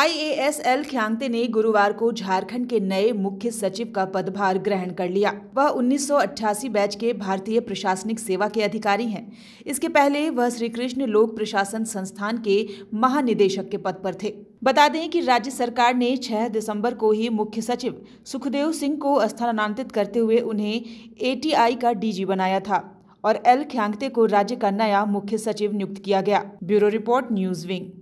आईएएसएल L ख्यांगते ने गुरुवार को झारखंड के नए मुख्य सचिव का पदभार ग्रहण कर लिया वह 1988 बैच के भारतीय प्रशासनिक सेवा के अधिकारी हैं इसके पहले वह श्री कृष्ण लोक प्रशासन संस्थान के महानिदेशक के पद पर थे बता दें कि राज्य सरकार ने 6 दिसंबर को ही मुख्य सचिव सुखदेव सिंह को स्थानांतरित करते हुए उन्हें एटीआई का डीजी बनाया था और एल ख्यांगते को राज्य का नया मुख्य सचिव नियुक्त किया गया ब्यूरो रिपोर्ट न्यूज विंग